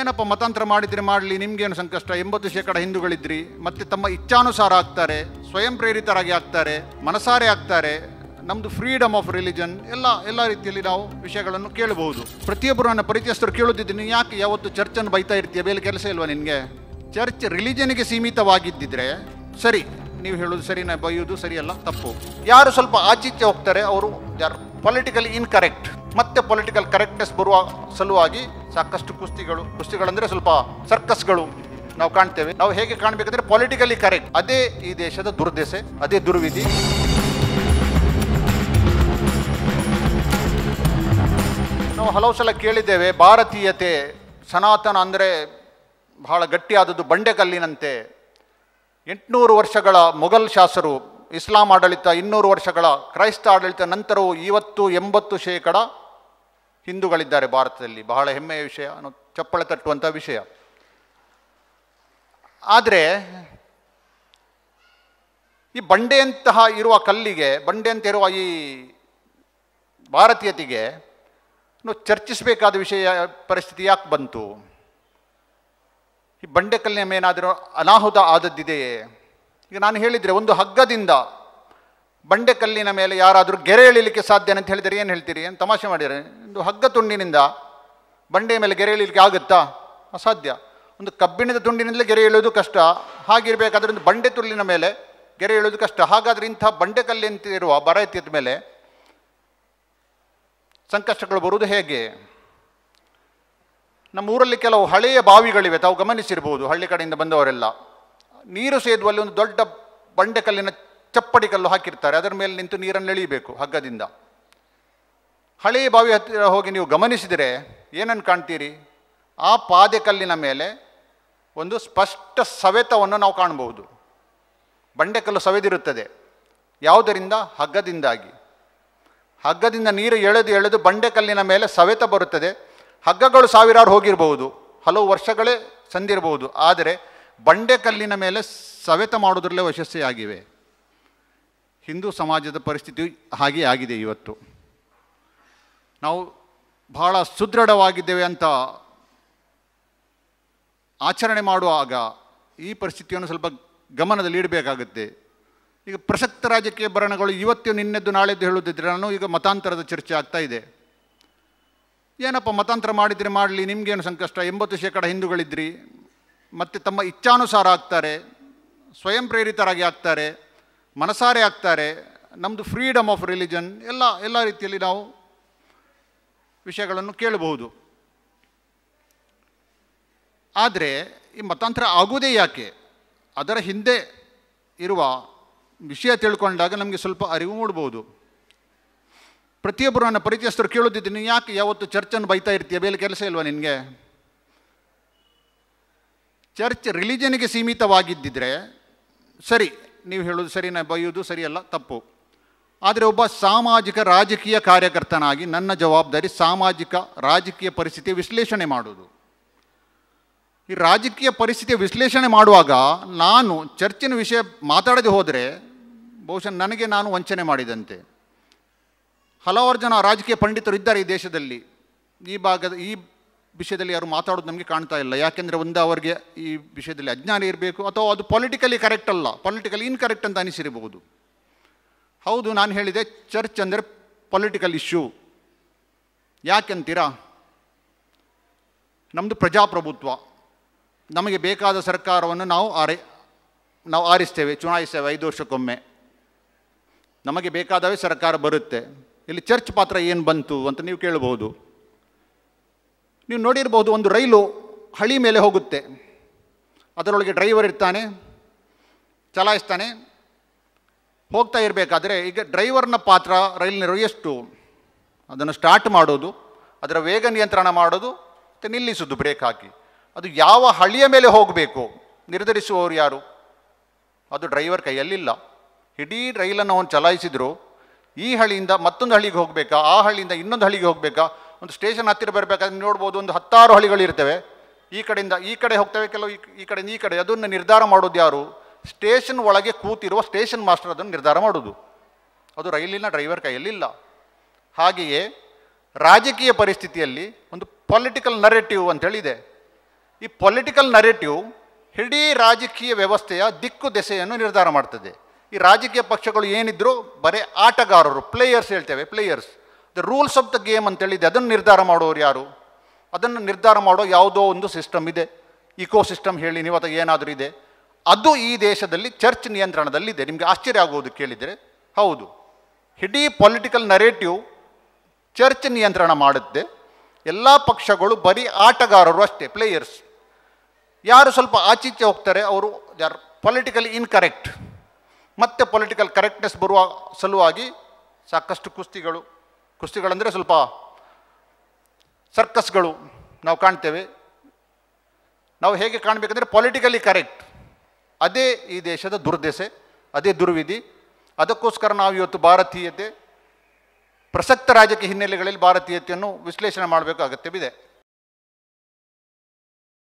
ಏನಪ್ಪ ಮತಾಂತರ ಮಾಡಿದ್ರೆ ಮಾಡಲಿ ನಿಮ್ಗೇನು ಸಂಕಷ್ಟ ಎಂಬತ್ತು ಶೇಕಡ ಹಿಂದೂಗಳಿದ್ರಿ ಮತ್ತೆ ತಮ್ಮ ಇಚ್ಛಾನುಸಾರ ಆಗ್ತಾರೆ ಸ್ವಯಂ ಪ್ರೇರಿತರಾಗಿ ಆಗ್ತಾರೆ ಮನಸಾರೆ ಆಗ್ತಾರೆ ನಮ್ದು ಫ್ರೀಡಮ್ ಆಫ್ ರಿಲಿಜನ್ ಎಲ್ಲ ಎಲ್ಲ ರೀತಿಯಲ್ಲಿ ನಾವು ವಿಷಯಗಳನ್ನು ಕೇಳಬಹುದು ಪ್ರತಿಯೊಬ್ಬರು ನನ್ನ ಪರಿಚಯಸ್ಥರು ಕೇಳುತ್ತಿದ್ದೀನಿ ಯಾಕೆ ಯಾವತ್ತು ಚರ್ಚನ್ನು ಬೈತಾ ಇರ್ತೀಯ ಬೇಲೆ ಕೆಲಸ ಇಲ್ವಾ ನಿನಗೆ ಚರ್ಚ್ ರಿಲಿಜನ್ಗೆ ಸೀಮಿತವಾಗಿದ್ದಿದ್ರೆ ಸರಿ ನೀವು ಹೇಳೋದು ಸರಿ ನಾ ಬೈಯೋದು ಸರಿಯಲ್ಲ ತಪ್ಪು ಯಾರು ಸ್ವಲ್ಪ ಆಚೀಚೆ ಹೋಗ್ತಾರೆ ಅವರು ಯಾರು ಪೊಲಿಟಿಕಲಿ ಇನ್ಕರೆಕ್ಟ್ ಮತ್ತೆ ಪೊಲಿಟಿಕಲ್ ಕರೆಕ್ಟ್ನೆಸ್ ಬರುವ ಸಲುವಾಗಿ ಸಾಕಷ್ಟು ಕುಸ್ತಿಗಳು ಕುಸ್ತಿಗಳಂದರೆ ಸ್ವಲ್ಪ ಸರ್ಕಸ್ಗಳು ನಾವು ಕಾಣ್ತೇವೆ ನಾವು ಹೇಗೆ ಕಾಣಬೇಕಂದ್ರೆ ಪೊಲಿಟಿಕಲಿ ಕರೆಕ್ಟ್ ಅದೇ ಈ ದೇಶದ ದುರ್ದೆಸೆ ಅದೇ ದುರ್ವಿಧಿ ನಾವು ಹಲವು ಸಲ ಕೇಳಿದ್ದೇವೆ ಭಾರತೀಯತೆ ಸನಾತನ ಅಂದರೆ ಬಹಳ ಗಟ್ಟಿಯಾದದ್ದು ಬಂಡೆಕಲ್ಲಿನಂತೆ ಎಂಟುನೂರು ವರ್ಷಗಳ ಮೊಘಲ್ ಶಾಸರು ಇಸ್ಲಾಂ ಆಡಳಿತ ಇನ್ನೂರು ವರ್ಷಗಳ ಕ್ರೈಸ್ತ ಆಡಳಿತ ನಂತರವೂ ಇವತ್ತು ಎಂಬತ್ತು ಶೇಕಡ ಹಿಂದೂಗಳಿದ್ದಾರೆ ಭಾರತದಲ್ಲಿ ಬಹಳ ಹೆಮ್ಮೆಯ ವಿಷಯ ಅನ್ನೋ ಚಪ್ಪಳ ತಟ್ಟುವಂಥ ವಿಷಯ ಆದರೆ ಈ ಬಂಡೆಯಂತಹ ಇರುವ ಕಲ್ಲಿಗೆ ಬಂಡೆಯಂತ ಇರುವ ಈ ಭಾರತೀಯತೆಗೆ ಚರ್ಚಿಸಬೇಕಾದ ವಿಷಯ ಪರಿಸ್ಥಿತಿ ಯಾಕೆ ಬಂತು ಈ ಬಂಡೆ ಕಲ್ಲಿನ ಏನಾದರೂ ಅನಾಹುತ ಆದದ್ದಿದೆಯೇ ಈಗ ನಾನು ಹೇಳಿದರೆ ಒಂದು ಹಗ್ಗದಿಂದ ಬಂಡೆ ಕಲ್ಲಿನ ಮೇಲೆ ಯಾರಾದರೂ ಗೆರೆ ಎಳಿಲಿಕ್ಕೆ ಸಾಧ್ಯ ಅಂತ ಹೇಳಿದರೆ ಏನು ಹೇಳ್ತೀರಿ ಏನು ತಮಾಷೆ ಮಾಡಿದರೆ ಒಂದು ಹಗ್ಗ ತುಂಡಿನಿಂದ ಬಂಡೆ ಮೇಲೆ ಗೆರೆ ಎಳಿಲಿಕ್ಕೆ ಆಗುತ್ತಾ ಅಸಾಧ್ಯ ಒಂದು ಕಬ್ಬಿಣದ ತುಂಡಿನಿಂದಲೇ ಗೆರೆ ಎಳೆಯೋದು ಕಷ್ಟ ಹಾಗಿರಬೇಕಾದ್ರೆ ಒಂದು ಬಂಡೆ ತುಲ್ಲಿನ ಮೇಲೆ ಗೆರೆ ಎಳೆಯೋದು ಕಷ್ಟ ಹಾಗಾದರೆ ಇಂಥ ಬಂಡೆ ಕಲ್ಲಿಂತಿರುವ ಬರ ಎತ್ತಿದ ಮೇಲೆ ಸಂಕಷ್ಟಗಳು ಬರುವುದು ಹೇಗೆ ನಮ್ಮ ಊರಲ್ಲಿ ಕೆಲವು ಹಳೆಯ ಬಾವಿಗಳಿವೆ ತಾವು ಗಮನಿಸಿರ್ಬೋದು ಹಳ್ಳಿ ಕಡೆಯಿಂದ ಬಂದವರೆಲ್ಲ ನೀರು ಸೇದುವಲ್ಲಿ ಒಂದು ದೊಡ್ಡ ಬಂಡೆ ಕಲ್ಲಿನ ಚಪ್ಪಡಿ ಕಲ್ಲು ಹಾಕಿರ್ತಾರೆ ಅದರ ಮೇಲೆ ನಿಂತು ನೀರನ್ನು ಎಳೀಬೇಕು ಹಗ್ಗದಿಂದ ಹಳೆಯ ಬಾವಿ ಹತ್ತಿರ ಹೋಗಿ ನೀವು ಗಮನಿಸಿದರೆ ಏನನ್ನು ಕಾಣ್ತೀರಿ ಆ ಪಾದೆಕಲ್ಲಿನ ಮೇಲೆ ಒಂದು ಸ್ಪಷ್ಟ ಸವೆತವನ್ನು ನಾವು ಕಾಣಬಹುದು ಬಂಡೆಕಲ್ಲು ಸವೆದಿರುತ್ತದೆ ಯಾವುದರಿಂದ ಹಗ್ಗದಿಂದಾಗಿ ಹಗ್ಗದಿಂದ ನೀರು ಎಳೆದು ಎಳೆದು ಬಂಡೆಕಲ್ಲಿನ ಮೇಲೆ ಸವೆತ ಬರುತ್ತದೆ ಹಗ್ಗಗಳು ಸಾವಿರಾರು ಹೋಗಿರಬಹುದು ಹಲವು ವರ್ಷಗಳೇ ಸಂದಿರಬಹುದು ಆದರೆ ಬಂಡೆಕಲ್ಲಿನ ಮೇಲೆ ಸವೆತ ಮಾಡೋದ್ರಲ್ಲೇ ಯಶಸ್ವಿಯಾಗಿವೆ ಹಿಂದೂ ಸಮಾಜದ ಪರಿಸ್ಥಿತಿ ಹಾಗೆ ಆಗಿದೆ ಇವತ್ತು ನಾವು ಬಹಳ ಸುದೃಢವಾಗಿದ್ದೇವೆ ಅಂತ ಆಚರಣೆ ಮಾಡುವಾಗ ಈ ಪರಿಸ್ಥಿತಿಯನ್ನು ಸ್ವಲ್ಪ ಗಮನದಲ್ಲಿ ಇಡಬೇಕಾಗುತ್ತೆ ಈಗ ಪ್ರಸಕ್ತ ರಾಜಕೀಯ ಭರಣಗಳು ಇವತ್ತು ನಿನ್ನೆದ್ದು ನಾಳೆದ್ದು ಹೇಳುವುದಿದ್ರೆ ನಾನು ಈಗ ಮತಾಂತರದ ಚರ್ಚೆ ಆಗ್ತಾ ಇದೆ ಏನಪ್ಪ ಮತಾಂತರ ಮಾಡಿದರೆ ಮಾಡಲಿ ನಿಮಗೇನು ಸಂಕಷ್ಟ ಎಂಬತ್ತು ಶೇಕಡ ಹಿಂದೂಗಳಿದ್ರಿ ಮತ್ತು ತಮ್ಮ ಇಚ್ಛಾನುಸಾರ ಆಗ್ತಾರೆ ಸ್ವಯಂ ಪ್ರೇರಿತರಾಗಿ ಆಗ್ತಾರೆ ಮನಸಾರೆ ಆಗ್ತಾರೆ ನಮ್ಮದು ಫ್ರೀಡಮ್ ಆಫ್ ರಿಲಿಜನ್ ಎಲ್ಲ ಎಲ್ಲ ರೀತಿಯಲ್ಲಿ ನಾವು ವಿಷಯಗಳನ್ನು ಕೇಳಬಹುದು ಆದರೆ ಈ ಮತಾಂತರ ಆಗೋದೇ ಯಾಕೆ ಅದರ ಹಿಂದೆ ಇರುವ ವಿಷಯ ತಿಳ್ಕೊಂಡಾಗ ನಮಗೆ ಸ್ವಲ್ಪ ಅರಿವು ಮೂಡಬಹುದು ಪ್ರತಿಯೊಬ್ಬರು ನನ್ನ ಪರಿಚಯಸ್ಥರು ಕೇಳುತ್ತಿದ್ದೀನಿ ಯಾಕೆ ಯಾವತ್ತು ಚರ್ಚನ್ನು ಬೈತಾ ಇರ್ತೀಯ ಬೇರೆ ಕೆಲಸ ಇಲ್ವಾ ನಿನಗೆ ಚರ್ಚ್ ರಿಲಿಜನಿಗೆ ಸೀಮಿತವಾಗಿದ್ದಿದ್ರೆ ಸರಿ ನೀವು ಹೇಳೋದು ಸರಿ ನಾನು ಬೈಯೋದು ಸರಿಯಲ್ಲ ತಪ್ಪು ಆದರೆ ಒಬ್ಬ ಸಾಮಾಜಿಕ ರಾಜಕೀಯ ಕಾರ್ಯಕರ್ತನಾಗಿ ನನ್ನ ಜವಾಬ್ದಾರಿ ಸಾಮಾಜಿಕ ರಾಜಕೀಯ ಪರಿಸ್ಥಿತಿ ವಿಶ್ಲೇಷಣೆ ಮಾಡೋದು ಈ ರಾಜಕೀಯ ಪರಿಸ್ಥಿತಿ ವಿಶ್ಲೇಷಣೆ ಮಾಡುವಾಗ ನಾನು ಚರ್ಚಿನ ವಿಷಯ ಮಾತಾಡದೆ ಹೋದರೆ ಬಹುಶಃ ನನಗೆ ನಾನು ವಂಚನೆ ಮಾಡಿದಂತೆ ಹಲವಾರು ಜನ ರಾಜಕೀಯ ಪಂಡಿತರು ಇದ್ದಾರೆ ಈ ದೇಶದಲ್ಲಿ ಈ ಭಾಗದ ಈ ವಿಷಯದಲ್ಲಿ ಯಾರು ಮಾತಾಡೋದು ನಮಗೆ ಕಾಣ್ತಾ ಇಲ್ಲ ಯಾಕೆಂದರೆ ಒಂದು ಅವರಿಗೆ ಈ ವಿಷಯದಲ್ಲಿ ಅಜ್ಞಾನ ಇರಬೇಕು ಅಥವಾ ಅದು ಪೊಲಿಟಿಕಲಿ ಕರೆಕ್ಟ್ ಅಲ್ಲ ಪೊಲಿಟಿಕಲಿ ಇನ್ಕರೆಕ್ಟ್ ಅಂತ ಅನಿಸಿರಬಹುದು ಹೌದು ನಾನು ಹೇಳಿದೆ ಚರ್ಚ್ ಅಂದರೆ ಪೊಲಿಟಿಕಲ್ ಇಶ್ಯೂ ಯಾಕೆಂತೀರಾ ನಮ್ಮದು ಪ್ರಜಾಪ್ರಭುತ್ವ ನಮಗೆ ಬೇಕಾದ ಸರ್ಕಾರವನ್ನು ನಾವು ಆರೆ ನಾವು ಆರಿಸ್ತೇವೆ ಚುನಾಯಿಸ್ತೇವೆ ಐದು ವರ್ಷಕ್ಕೊಮ್ಮೆ ನಮಗೆ ಬೇಕಾದವೇ ಸರ್ಕಾರ ಬರುತ್ತೆ ಇಲ್ಲಿ ಚರ್ಚ್ ಪಾತ್ರ ಏನು ಬಂತು ಅಂತ ನೀವು ಕೇಳಬಹುದು ನೀವು ನೋಡಿರಬಹುದು ಒಂದು ರೈಲು ಹಳಿ ಮೇಲೆ ಹೋಗುತ್ತೆ ಅದರೊಳಗೆ ಡ್ರೈವರ್ ಇರ್ತಾನೆ ಚಲಾಯಿಸ್ತಾನೆ ಹೋಗ್ತಾ ಇರಬೇಕಾದ್ರೆ ಈಗ ಡ್ರೈವರ್ನ ಪಾತ್ರ ರೈಲಿನ ಎಷ್ಟು ಅದನ್ನು ಸ್ಟಾರ್ಟ್ ಮಾಡೋದು ಅದರ ವೇಗ ನಿಯಂತ್ರಣ ಮಾಡೋದು ಮತ್ತು ನಿಲ್ಲಿಸೋದು ಬ್ರೇಕ್ ಹಾಕಿ ಅದು ಯಾವ ಹಳಿಯ ಮೇಲೆ ಹೋಗಬೇಕು ನಿರ್ಧರಿಸುವವರು ಯಾರು ಅದು ಡ್ರೈವರ್ ಕೈಯಲ್ಲಿಲ್ಲ ಇಡೀ ರೈಲನ್ನು ಅವನು ಚಲಾಯಿಸಿದ್ರು ಈ ಹಳಿಯಿಂದ ಮತ್ತೊಂದು ಹಳಿಗೆ ಹೋಗಬೇಕಾ ಆ ಹಳಿಯಿಂದ ಇನ್ನೊಂದು ಹಳಿಗೆ ಹೋಗಬೇಕಾ ಒಂದು ಸ್ಟೇಷನ್ ಹತ್ತಿರ ಬರಬೇಕಾದ್ರೆ ನೋಡ್ಬೋದು ಒಂದು ಹತ್ತಾರು ಹಳಿಗಳಿರ್ತವೆ ಈ ಕಡೆಯಿಂದ ಈ ಕಡೆ ಹೋಗ್ತವೆ ಕೆಲವು ಈ ಕಡೆಯಿಂದ ಈ ಕಡೆ ಅದನ್ನು ನಿರ್ಧಾರ ಮಾಡೋದು ಯಾರು ಸ್ಟೇಷನ್ ಒಳಗೆ ಕೂತಿರುವ ಸ್ಟೇಷನ್ ಮಾಸ್ಟರ್ ಅದನ್ನು ನಿರ್ಧಾರ ಮಾಡೋದು ಅದು ರೈಲಿನ ಡ್ರೈವರ್ ಕೈಯಲ್ಲಿಲ್ಲ ಹಾಗೆಯೇ ರಾಜಕೀಯ ಪರಿಸ್ಥಿತಿಯಲ್ಲಿ ಒಂದು ಪೊಲಿಟಿಕಲ್ ನರೇಟಿವ್ ಅಂತೇಳಿದೆ ಈ ಪೊಲಿಟಿಕಲ್ ನರೇಟಿವ್ ಇಡೀ ರಾಜಕೀಯ ವ್ಯವಸ್ಥೆಯ ದಿಕ್ಕು ದೆಸೆಯನ್ನು ನಿರ್ಧಾರ ಮಾಡ್ತದೆ ಈ ರಾಜಕೀಯ ಪಕ್ಷಗಳು ಏನಿದ್ರು ಬರೇ ಆಟಗಾರರು ಪ್ಲೇಯರ್ಸ್ ಹೇಳ್ತೇವೆ players the rules of the game ಅಂತೇಳಿದೆ ಅದನ್ನು ನಿರ್ಧಾರ ಮಾಡೋರು ಯಾರು ಅದನ್ನು ನಿರ್ಧಾರ ಮಾಡೋ ಯಾವುದೋ ಒಂದು ಸಿಸ್ಟಮ್ ಇದೆ ಇಕೋ ಸಿಸ್ಟಮ್ ಹೇಳಿ ನೀವು ಅಥವಾ ಏನಾದರೂ ಇದೆ ಅದು ಈ ದೇಶದಲ್ಲಿ ಚರ್ಚ್ ನಿಯಂತ್ರಣದಲ್ಲಿದೆ ನಿಮಗೆ ಆಶ್ಚರ್ಯ ಆಗೋದು ಕೇಳಿದರೆ ಹೌದು ಇಡೀ ಪೊಲಿಟಿಕಲ್ ನರೇಟಿವ್ ಚರ್ಚ್ ನಿಯಂತ್ರಣ ಮಾಡುತ್ತೆ ಎಲ್ಲ ಪಕ್ಷಗಳು ಬರೀ ಆಟಗಾರರು ಅಷ್ಟೇ ಪ್ಲೇಯರ್ಸ್ ಯಾರು ಸ್ವಲ್ಪ ಆಚೀಚೆ ಹೋಗ್ತಾರೆ ಅವರು ಯಾರು ಪೊಲಿಟಿಕಲಿ ಇನ್ಕರೆಕ್ಟ್ ಮತ್ತೆ ಪೊಲಿಟಿಕಲ್ ಕರೆಕ್ಟ್ನೆಸ್ ಬರುವ ಸಲುವಾಗಿ ಸಾಕಷ್ಟು ಕುಸ್ತಿಗಳು ಕುಸ್ತಿಗಳಂದರೆ ಸ್ವಲ್ಪ ಸರ್ಕಸ್ಗಳು ನಾವು ಕಾಣ್ತೇವೆ ನಾವು ಹೇಗೆ ಕಾಣಬೇಕಂದ್ರೆ ಪೊಲಿಟಿಕಲಿ ಕರೆಕ್ಟ್ ಅದೇ ಈ ದೇಶದ ದುರ್ದೆಸೆ ಅದೇ ದುರ್ವಿಧಿ ಅದಕ್ಕೋಸ್ಕರ ನಾವು ಇವತ್ತು ಭಾರತೀಯತೆ ಪ್ರಸಕ್ತ ರಾಜಕೀಯ ಹಿನ್ನೆಲೆಗಳಲ್ಲಿ ಭಾರತೀಯತೆಯನ್ನು ವಿಶ್ಲೇಷಣೆ ಮಾಡಬೇಕು ಅಗತ್ಯವಿದೆ